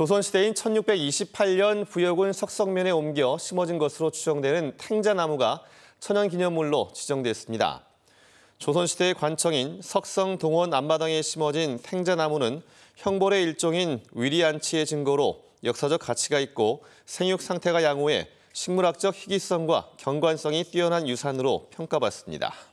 조선시대인 1628년 부여군 석성면에 옮겨 심어진 것으로 추정되는 탱자나무가 천연기념물로 지정됐습니다. 조선시대의 관청인 석성 동원 앞마당에 심어진 탱자나무는 형벌의 일종인 위리안치의 증거로 역사적 가치가 있고 생육 상태가 양호해 식물학적 희귀성과 경관성이 뛰어난 유산으로 평가받습니다.